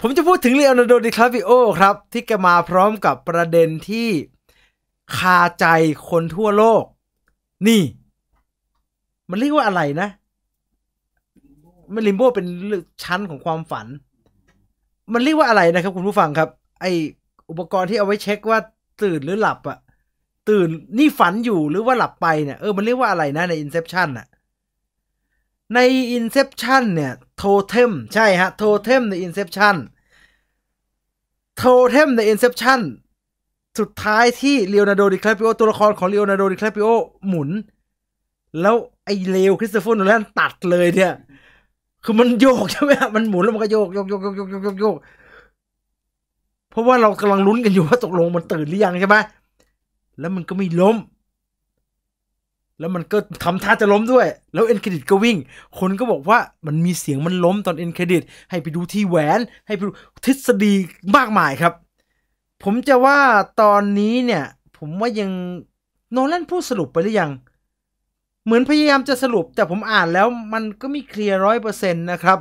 ผมจะพูดถึงเลโอนาร์โดดิคาปิโอครับ ที่แกมาพร้อมกับประเด็นที่คาใจคนทั่วโลก นี่ มันเรียกว่าอะไรนะ มันลิมโบเป็นชั้นของความฝัน มันเรียกว่าอะไรนะครับคุณผู้ฟังครับ ไออุปกรณ์ที่เอาไว้เช็คว่าตื่นหรือหลับอะตื่นนี่ฝันอยู่หรือว่าหลับไปเนี่ยเออมันเรียกว่าอะไรนะในอินเซปชันอะใน Inception เนี่ยโทเทมใช่ฮะโทเทมใน Inception โทเทมใน Inception สุดท้ายที่เลโอนาร์โดดิคลาปิโอตัวละครของเลโอนาร์โดดิคลาปิโอหมุน แล้วไอเลวคริสโตเฟอร์โนแลนตัดเลยเนี่ยคือมันโยกใช่ไหมมันหมุนแล้วมันก็โยกโยกโยกโยกโยกโยกเพราะว่าเรากำลังลุ้นกันอยู่ว่าตกลงมันตื่นหรือยังใช่ไหมแล้วมันก็ไม่ล้มแล้วมันก็ทำท่าจะล้มด้วย แล้วเอ็นเครดิตก็วิ่ง คนก็บอกว่ามันมีเสียงมันล้มตอนเอ็นเครดิต ให้ไปดูที่แหวน ให้ไปดูทฤษฎีมากมายครับ ผมจะว่าตอนนี้เนี่ย ผมว่ายังโนแลนพูดสรุปไปหรือยัง เหมือนพยายามจะสรุป แต่ผมอ่านแล้วมันก็ไม่เคลียร์ร้อยเปอร์เซ็นต์นะครับ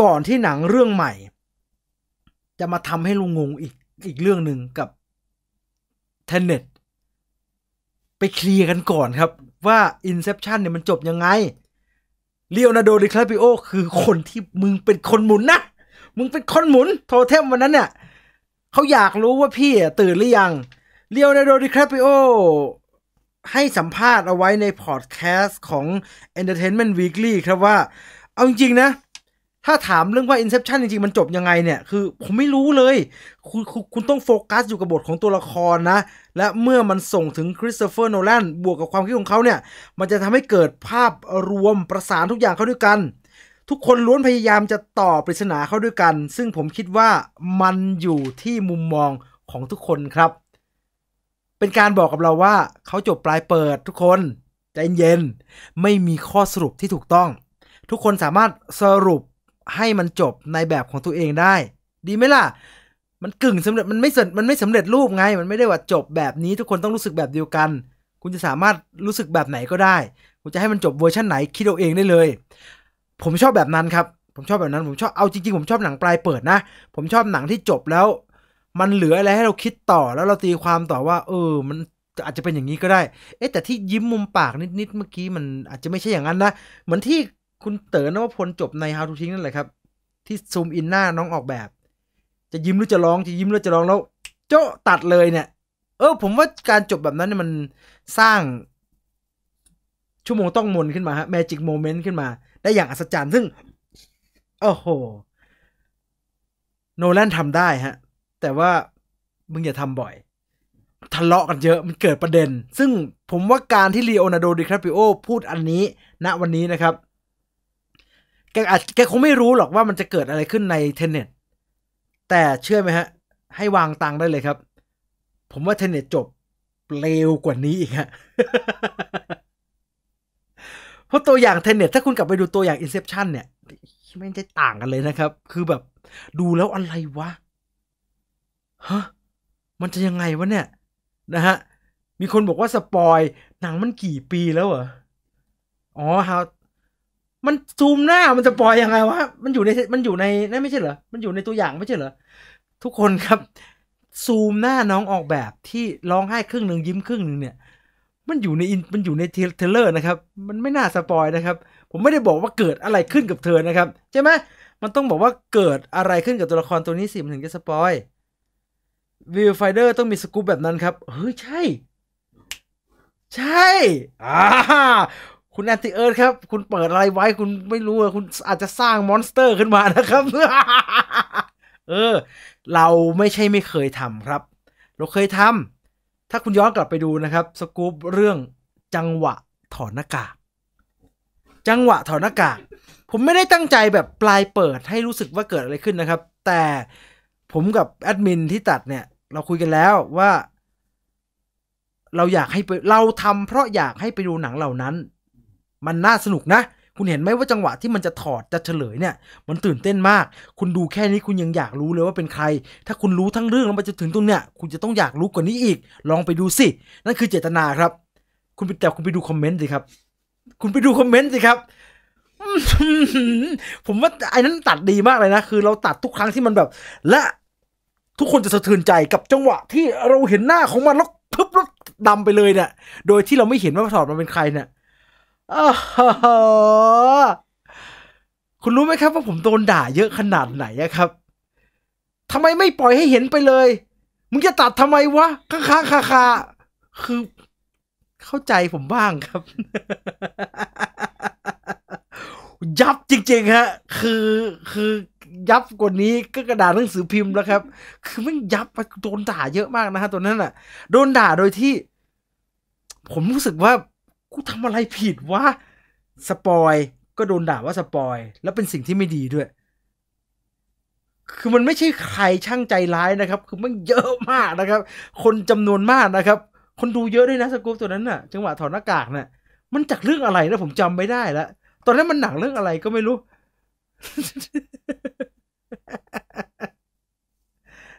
ก่อนที่หนังเรื่องใหม่ จะมาทำให้ลุงงงอีกอีกเรื่องหนึ่งกับเทเน็ตไปเคลียร์กันก่อนครับว่า Inception เนี่ยมันจบยังไงเลีโอนาโดดิคลาปิโอคือคนที่มึงเป็นคนหมุนนะ มึงเป็นคนหมุน โทเทมวันนั้นเนี่ยเขาอยากรู้ว่าพี่ตื่นหรือยังเลีโอนาโดดิคลาปิโอให้สัมภาษณ์เอาไว้ในพอดแคสต์ของ Entertainment Weekly ครับว่า เอาจริงนะถ้าถามเรื่องว่า Inception จริงๆมันจบยังไงเนี่ย คือ ผมไม่รู้เลย คุณคคุณต้องโฟกัสอยู่กับบทของตัวละครนะ และเมื่อมันส่งถึงคริสโตเฟอร์โนแลนบวกกับความคิดของเขาเนี่ย มันจะทำให้เกิดภาพรวมประสานทุกอย่างเข้าด้วยกัน ทุกคนล้วนพยายามจะต่อปริศนาเข้าด้วยกัน ซึ่งผมคิดว่ามันอยู่ที่มุมมองของทุกคนครับ เป็นการบอกกับเราว่าเขาจบปลายเปิดทุกคนใจเย็นไม่มีข้อสรุปที่ถูกต้อง ทุกคนสามารถสรุปให้มันจบในแบบของตัวเองได้ ดีไหมล่ะ มันกึ่งสำเร็จมันไม่สมันไม่สำเร็จรูปไงมันไม่ได้ว่าจบแบบนี้ทุกคนต้องรู้สึกแบบเดียวกัน คุณจะสามารถรู้สึกแบบไหนก็ได้คุณจะให้มันจบเวอร์ชันไหนคิดเอาเองได้เลย ผมชอบแบบนั้น ครับผมชอบแบบนั้นผมชอบเอาจริงๆผมชอบหนังปลายเปิดนะ ผมชอบหนังที่จบแล้ว มันเหลืออะไรให้เราคิดต่อแล้วเราตีความต่อว่า เออ มันอาจจะเป็นอย่างนี้ก็ได้ เอ๊ะ แต่ที่ยิ้มมุมปากนิดๆเมื่อกี้มันอาจจะไม่ใช่อย่างนั้นนะเหมือนที่คุณเต๋อนวพลจบใน How to Think นั่นแหละครับ ที่ซูมอินหน้าน้องออกแบบ จะยิ้มหรือจะร้อง จะยิ้มหรือจะร้องแล้ว เจ้ะตัดเลยเนี่ย เออผมว่าการจบแบบนั้นเนี่ยมันสร้าง ชั่วโมงต้องมนขึ้นมาฮะแมจิกโมเมนต์ขึ้นมา ได้อย่างอัศจรรย์ซึ่ง โอ้โหโนแลนทำได้ฮะ แต่ว่ามึงอย่าทำบ่อย ทะเลาะกันเยอะมันเกิดประเด็น ซึ่งผมว่าการที่ลีโอนาร์โด ดิคาปิโอพูดอันนี้ณนะวันนี้นะครับแกอาจแกคงไม่รู้หรอกว่ามันจะเกิดอะไรขึ้นในเทนเน็ต แต่เชื่อไหมฮะ ให้วางตังได้เลยครับ ผมว่าเทนเน็ตจบเร็วกว่านี้อีกฮะ เพราะตัวอย่างเทนเน็ตถ้าคุณกลับไปดูตัวอย่างอินเซพชันเนี่ยไม่ได้ต่างกันเลยนะครับ คือแบบ ดูแล้วอะไรวะฮะมันจะยังไงวะเนี่ย นะฮะ มีคนบอกว่าสปอยหนังมันกี่ปีแล้วเหรออ๋อฮ o w มันซูมหน้ามันจะปล่อยยังไงวะมันอยู่ในมันอยู่ในนั่นไม่ใช่เหรอ มันอยู่ในตัวอย่างไม่ใช่เหรอ ทุกคนครับ ซูมหน้าน้องออกแบบที่ร้องไห้ครึ่งหนึ่งยิ้มครึ่งหนึ่งเนี่ยมันอยู่ในมันอยู่ในเทเลอร์นะครับมันไม่น่าสปอยนะครับผมไม่ได้บอกว่าเกิดอะไรขึ้นกับเธอนะครับใช่ไหมมันต้องบอกว่าเกิดอะไรขึ้นกับตัวละครตัวนี้สิมันถึงจะสปอยวิวไฟเดอร์ต้องมีสกู๊ปแบบนั้นครับ เฮ้ยใช่ ใช่อ่าคุณแอนติเอิร์ธครับ คุณเปิดอะไรไว้คุณไม่รู้คุณอาจจะสร้างมอนสเตอร์ขึ้นมานะครับเออ เราไม่ใช่ไม่เคยทำครับ เราเคยทำถ้าคุณย้อนกลับไปดูนะครับ สกู๊ปเรื่องจังหวะถอดหน้ากากจังหวะถอดหน้ากากผมไม่ได้ตั้งใจแบบปลายเปิดให้รู้สึกว่าเกิดอะไรขึ้นนะครับ แต่ผมกับแอดมินที่ตัดเนี่ย เราคุยกันแล้วว่า เราอยากให้ไปเราทำเพราะอยากให้ไปดูหนังเหล่านั้นมันน่าสนุกนะ คุณเห็นไหมว่าจังหวะที่มันจะถอดจะเฉลยเนี่ย มันตื่นเต้นมาก คุณดูแค่นี้คุณยังอยากรู้เลยว่าเป็นใคร ถ้าคุณรู้ทั้งเรื่องแล้วมาจะถึงตรงเนี้ยคุณจะต้องอยากรู้กว่านี้อีก ลองไปดูสิ นั่นคือเจตนาครับ คุณไปแต่คุณไปดูคอมเมนต์สิครับ คุณไปดูคอมเมนต์สิครับ ผมว่าไอ้นั้นตัดดีมากเลยนะ คือเราตัดทุกครั้งที่มันแบบ และทุกคนจะสะเทือนใจกับจังหวะที่เราเห็นหน้าของมันแล้วปึบแล้วดำไปเลยเนี่ย โดยที่เราไม่เห็นว่าถอดมันเป็นใครเนี่ยคุณรู้ไหมครับว่าผมโดนด่าเยอะขนาดไหนครับ ทำไมไม่ปล่อยให้เห็นไปเลย มึงจะตัดทำไมวะค้างคาคาคาคือ เข้าใจผมบ้างครับ ยับจริงๆฮะคือคือยับกว่านี้ก็กระดาษหนังสือพิมพ์แล้วครับ คือมันยับไปโดนด่า เยอะมากนะฮะตัวนั้นอ่ะ โดนด่าโดยที่ ผมรู้สึกว่ากูทำอะไรผิดวะ สปอยก็โดนด่าว่าสปอยแล้วเป็นสิ่งที่ไม่ดีด้วย คือมันไม่ใช่ใครช่างใจร้ายนะครับ คือมันเยอะมากนะครับ คนจำนวนมากนะครับคนดูเยอะด้วยนะสกู๊ปตัวนั้นน่ะ จังหวะถอดหน้ากากน่ะ มันจากเรื่องอะไรนะผมจำไม่ได้ละตอนนั้นมันหนังเรื่องอะไรก็ไม่รู้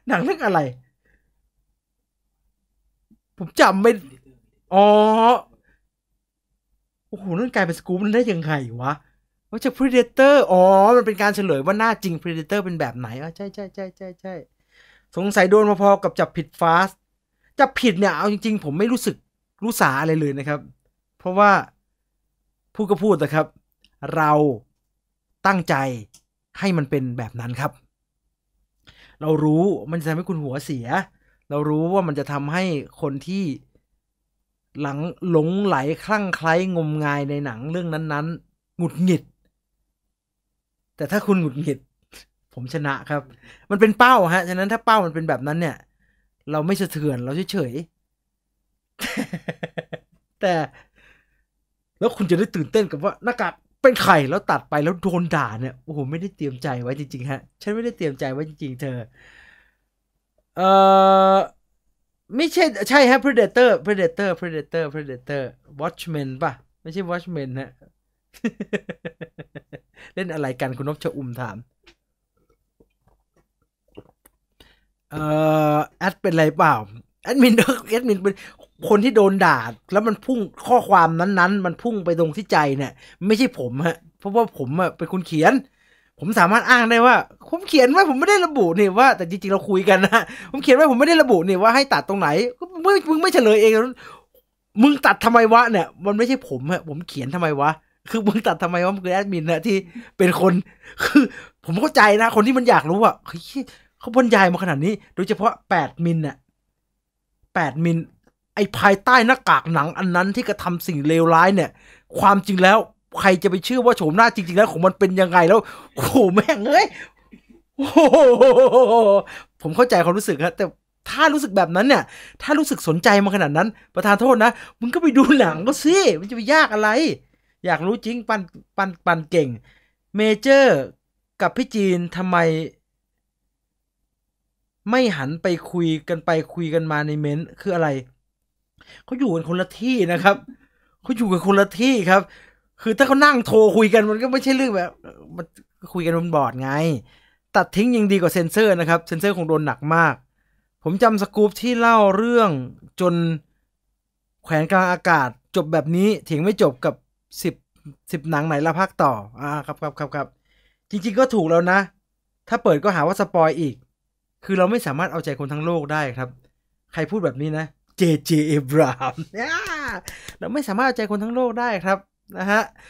หนังเรื่องอะไร ผมจำไม่ อ๋อโอ้โหนั่นกลายเป็นสกู๊ปมันได้ยังไงวะ ว่าจะพรีเดเตอร์ อ๋อ มันเป็นการเฉลยว่าหน้าจริงพรีเดเตอร์เป็นแบบไหนอ๋ะใช่ใช่ใช่ใช่ใช่สงสัยโดนพอๆกับจับผิดฟาสจับผิดเนี่ย เอาจริงๆ ผมไม่รู้สึกรู้สาอะไรเลยนะครับ เพราะว่าพูดก็พูดนะครับ เราตั้งใจให้มันเป็นแบบนั้นครับ เรารู้มันจะทำให้คุณหัวเสีย เรารู้ว่ามันจะทำให้คนที่หลังหลงไหลคลั่งไคล้งมงายในหนัง เรื่องนั้น ๆ หงุดหงิด แต่ถ้าคุณ หงุดหงิด ผมชนะครับ มันเป็นเป้าฮะ ฉะนั้นถ้าเป้ามันเป็นแบบนั้นเนี่ย เราไม่สะเทือน เราเฉยๆ แต่ แล้วคุณจะได้ตื่นเต้นกับว่า หน้ากากเป็นไข่แล้วตัดไปแล้วโดนด่าเนี่ย โอ้โห ไม่ได้เตรียมใจไว้จริงๆ ฮะ ฉันไม่ได้เตรียมใจไว้จริงๆ เธอ เอ่อไม่ใช่ ใช่ฮะ Predator Predator Predator Predator Watchmen ป่ะ ไม่ใช่ Watchmen นะเล่นอะไรกันคุณนพชอุ่มถาม เอ่อแอดเป็นไรเปล่าแอดมินแอดมิน เป็นคนที่โดนด่า แล้วมันพุ่งข้อความนั้นๆ มันพุ่งไปตรงที่ใจเนี่ย ไม่ใช่ผม ฮะ เพราะว่าผมอะเป็นคนเขียนผมสามารถอ้างได้ว่า ผมเขียนว่า ผมไม่ได้ระบุนี่ว่า แต่จริงๆ เราคุยกันนะ ผมเขียนว่าผมไม่ได้ระบุนี่ว่าให้ตัดตรงไหน มึงมึงไม่เฉลยเองมึงตัดทำไมวะเนี่ย มันไม่ใช่ผมฮะผมเขียนทำไมวะคือมึงตัดทำไมวะมึงคือแอดมินนะที่เป็นคน คือ ผมเข้าใจนะ คนที่มันอยากรู้อะเฮ้ยเขาบรรยายมาขนาดนี้ โดยเฉพาะแปดมินเนี่ยแปดมินไอ้ภายใต้หน้ากากหนัง อันนั้นที่กระทาสิ่งเลวร้ายเนี่ย ความจริงแล้วใครจะไปเชื่อว่าโฉมหน้าจริงๆแล้วของมันเป็นยังไงแล้ว โอ้หแม่งเอ้ยโอ้โหผมเข้าใจความรู้สึกครับ แต่ถ้ารู้สึกแบบนั้นเนี่ย ถ้ารู้สึกสนใจมาขนาดนั้น ประธานโทษนะ มึงก็ไปดูหนังก็สิ มันจะไปยากอะไร อยากรู้จริงปันปันปันเก่ง เมเจอร์กับพี่จีนทำไม ไม่หันไปคุยกันไปคุยกันมาในเม้นคืออะไร เขาอยู่กันคนละที่นะครับ เขาอยู่กันคนละที่ครับคือถ้าเขานั่งโทรคุยกันมันก็ไม่ใช่เรื่องแบบมันคุยกันบนบอร์ดไง ตัดทิ้งยังดีกว่าเซนเซอร์นะครับ เซนเซอร์คงโดนหนักมาก ผมจำสกู๊ปที่เล่าเรื่องจนแขวนกลางอากาศจบแบบนี้ถึงไม่จบกับสิบสิบหนังไหนละภาคต่ออ่าครับครับครับครับ จริงๆก็ถูกแล้วนะ ถ้าเปิดก็หาว่าสปอยอีก คือเราไม่สามารถเอาใจคนทั้งโลกได้ครับ ใครพูดแบบนี้นะเจเจเอบรามเราไม่สามารถเอาใจคนทั้งโลกได้ครับ呐哈。